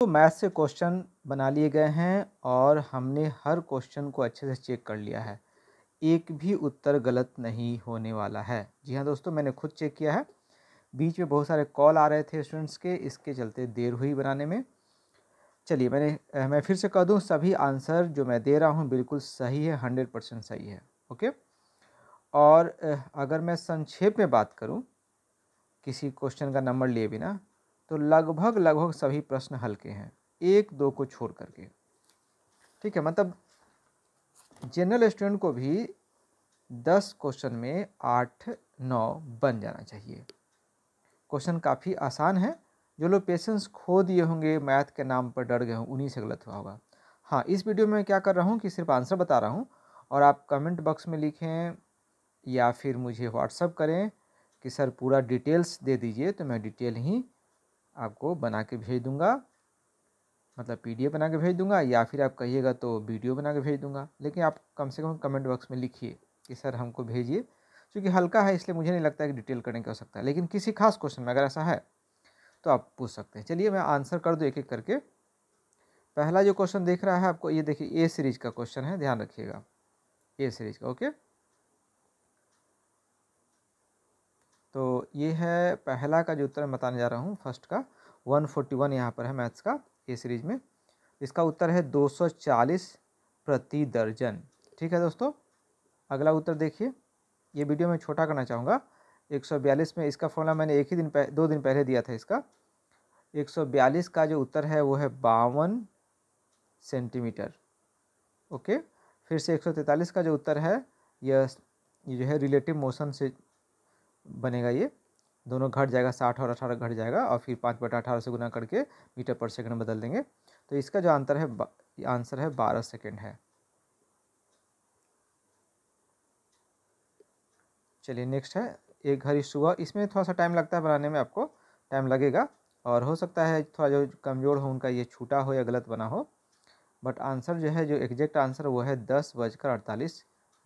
तो मैथ से क्वेश्चन बना लिए गए हैं और हमने हर क्वेश्चन को अच्छे से चेक कर लिया है एक भी उत्तर गलत नहीं होने वाला है जी हाँ दोस्तों मैंने खुद चेक किया है बीच में बहुत सारे कॉल आ रहे थे स्टूडेंट्स के इसके चलते देर हुई बनाने में चलिए मैंने मैं फिर से कह दूँ सभी आंसर जो मैं दे रहा हूँ बिल्कुल सही है हंड्रेड परसेंट सही है ओके और अगर मैं संक्षेप में बात करूँ किसी क्वेश्चन का नंबर लिए बिना तो लगभग लगभग सभी प्रश्न हल्के हैं एक दो को छोड़ करके ठीक है मतलब जनरल स्टूडेंट को भी दस क्वेश्चन में आठ नौ बन जाना चाहिए क्वेश्चन काफ़ी आसान है जो लोग पेशेंस खो दिए होंगे मैथ के नाम पर डर गए हों उन्हीं से गलत हुआ होगा हाँ इस वीडियो में क्या कर रहा हूँ कि सिर्फ आंसर बता रहा हूँ और आप कमेंट बॉक्स में लिखें या फिर मुझे व्हाट्सअप करें कि सर पूरा डिटेल्स दे दीजिए तो मैं डिटेल ही आपको बना के भेज दूँगा मतलब पी बना के भेज दूँगा या फिर आप कहिएगा तो वीडियो बना के भेज दूँगा लेकिन आप कम से कम कमेंट बॉक्स में लिखिए कि सर हमको भेजिए क्योंकि हल्का है इसलिए मुझे नहीं लगता है कि डिटेल करने की आवश्यकता है लेकिन किसी खास क्वेश्चन में अगर ऐसा है तो आप पूछ सकते हैं चलिए मैं आंसर कर दूँ एक एक करके पहला जो क्वेश्चन देख रहा है आपको ये देखिए ए सीरीज का क्वेश्चन है ध्यान रखिएगा ए सीरीज का ओके तो ये है पहला का जो उत्तर मैं बताने जा रहा हूँ फर्स्ट का 141 फोर्टी वन यहाँ पर है मैथ्स का ए सीरीज में इसका उत्तर है 240 प्रति दर्जन ठीक है दोस्तों अगला उत्तर देखिए ये वीडियो मैं छोटा करना चाहूँगा 142 में इसका फॉर्मला मैंने एक ही दिन पह, दो दिन पहले दिया था इसका 142 का जो उत्तर है वो है बावन सेंटीमीटर ओके फिर से 143 का जो उत्तर है यह जो है रिलेटिव मोशन से बनेगा ये दोनों घट जाएगा साठ और अठारह घट जाएगा और फिर पाँच बटा अठारह से गुना करके मीटर पर सेकेंड बदल देंगे तो इसका जो आंसर है आंसर है बारह सेकेंड है चलिए नेक्स्ट है एक घड़ी सुबह इसमें थोड़ा सा टाइम लगता है बनाने में आपको टाइम लगेगा और हो सकता है थोड़ा जो कमज़ोर हो उनका ये छूटा हो या गलत बना हो बट आंसर जो है जो एग्जैक्ट आंसर वो है दस बजकर अड़तालीस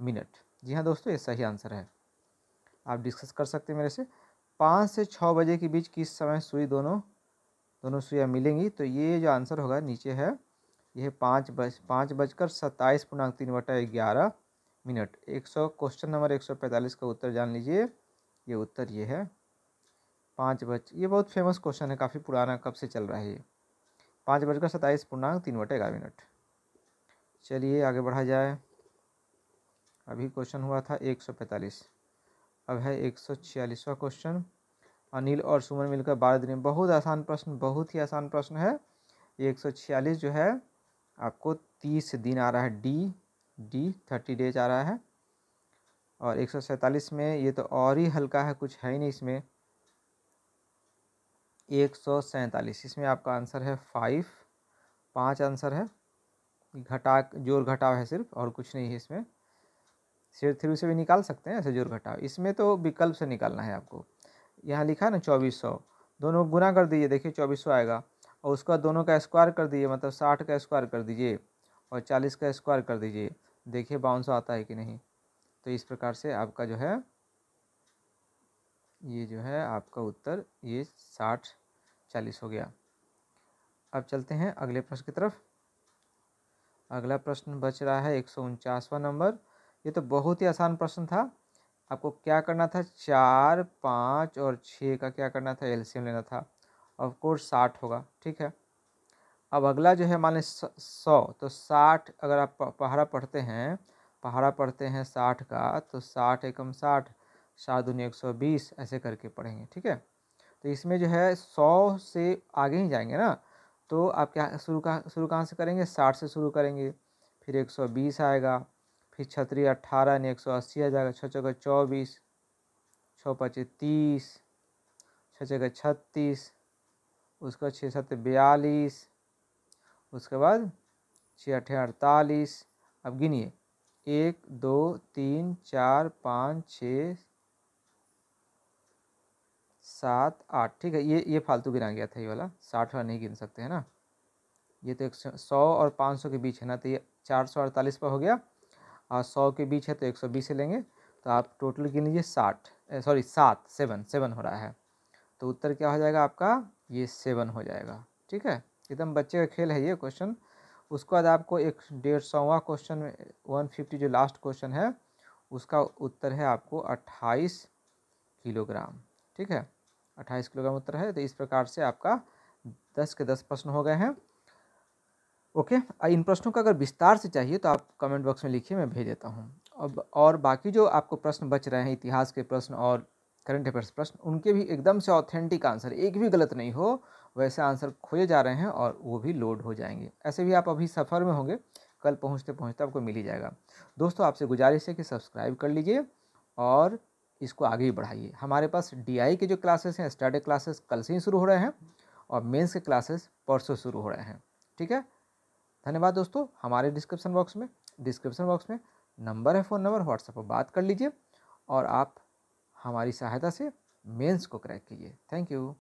मिनट जी हाँ दोस्तों ये सही आंसर है आप डिस्कस कर सकते हैं मेरे से पाँच से छः बजे के बीच किस समय सुई दोनों दोनों सुइयाँ मिलेंगी तो ये जो आंसर होगा नीचे है यह पाँच बज पाँच बजकर सत्ताईस पूर्णांक तीन बटा ग्यारह मिनट एक सौ क्वेश्चन नंबर एक सौ पैंतालीस का उत्तर जान लीजिए ये उत्तर ये है पाँच बज ये बहुत फेमस क्वेश्चन है काफ़ी पुराना कब से चल रहा है ये पाँच बजकर सत्ताईस पूर्णांक तीन बटे ग्यारह मिनट चलिए आगे बढ़ा जाए अभी क्वेश्चन हुआ था एक सौ पैंतालीस अब है एक सौ छियालीसवा क्वेश्चन अनिल और सुमन मिलकर बारह दिन में बहुत आसान प्रश्न बहुत ही आसान प्रश्न है ये एक सौ छियालीस जो है आपको तीस दिन आ रहा है डी डी थर्टी डेज आ रहा है और एक सौ सैंतालीस में ये तो और ही हल्का है कुछ है ही नहीं इसमें एक सौ सैंतालीस इसमें आपका आंसर है फाइव पाँच आंसर है घटा जोर घटाव है सिर्फ और कुछ नहीं है इसमें शेयर थ्री से भी निकाल सकते हैं ऐसे जोर घटाओ इसमें तो विकल्प से निकालना है आपको यहाँ लिखा है ना चौबीस सौ दोनों गुना कर दीजिए देखिए चौबीस सौ आएगा और उसका दोनों का स्क्वायर कर दीजिए मतलब साठ का स्क्वायर कर दीजिए और चालीस का स्क्वायर कर दीजिए देखिए बावन सौ आता है कि नहीं तो इस प्रकार से आपका जो है ये जो है आपका उत्तर ये साठ चालीस हो गया अब चलते हैं अगले प्रश्न की तरफ अगला प्रश्न बच रहा है एक सौ नंबर ये तो बहुत ही आसान प्रश्न था आपको क्या करना था चार पाँच और छः का क्या करना था एलसीएम लेना था ऑफ कोर्स साठ होगा ठीक है अब अगला जो है मान लें सौ तो साठ अगर आप पहाड़ा पढ़ते हैं पहाड़ा पढ़ते हैं साठ का तो साठ एकम साठ सात दुनिया एक सौ बीस ऐसे करके पढ़ेंगे ठीक है तो इसमें जो है सौ से आगे ही जाएंगे ना तो आप क्या शुरू कहाँ शुरू कहाँ से करेंगे साठ से शुरू करेंगे फिर एक सौ बीस आएगा फिर छतरी अट्ठारह यानी एक सौ अस्सी आ जाएगा छः चौके चौबीस छः पचे तीस छः चौके छत्तीस उसके बाद छः सत बयालीस उसके बाद छः अठे अड़तालीस अब गिनिए एक दो तीन चार पाँच छ सात आठ ठीक है ये ये फालतू गिना गया था ये वाला साठ वाला नहीं गिन सकते हैं ना ये तो एक सौ और पाँच सौ के बीच है ना तो ये चार सौ अड़तालीस पर हो गया और हाँ, सौ के बीच है तो एक सौ बीस से लेंगे तो आप टोटल गिन लीजिए साठ सॉरी सात सेवन सेवन हो रहा है तो उत्तर क्या हो जाएगा आपका ये सेवन हो जाएगा ठीक है एकदम बच्चे का खेल है ये क्वेश्चन उसके बाद आपको एक डेढ़ सौवा क्वेश्चन वन फिफ्टी जो लास्ट क्वेश्चन है उसका उत्तर है आपको अट्ठाईस किलोग्राम ठीक है अट्ठाईस किलोग्राम उत्तर है तो इस प्रकार से आपका दस के दस प्रश्न हो गए हैं ओके इन प्रश्नों का अगर विस्तार से चाहिए तो आप कमेंट बॉक्स में लिखिए मैं भेज देता हूँ अब और बाकी जो आपको प्रश्न बच रहे हैं इतिहास के प्रश्न और करंट अफेयर्स प्रश्न उनके भी एकदम से ऑथेंटिक आंसर एक भी गलत नहीं हो वैसे आंसर खोजे जा रहे हैं और वो भी लोड हो जाएंगे ऐसे भी आप अभी सफ़र में होंगे कल पहुँचते पहुँचते आपको मिल ही जाएगा दोस्तों आपसे गुजारिश है कि सब्सक्राइब कर लीजिए और इसको आगे ही बढ़ाइए हमारे पास डी के जो क्लासेस हैं स्टडी क्लासेस कल से ही शुरू हो रहे हैं और मेंस के क्लासेस परसों शुरू हो रहे हैं ठीक है धन्यवाद दोस्तों हमारे डिस्क्रिप्सन बॉक्स में डिस्क्रिप्सन बॉक्स में नंबर है फ़ोन नंबर व्हाट्सएप पर बात कर लीजिए और आप हमारी सहायता से मेंस को क्रैक कीजिए थैंक यू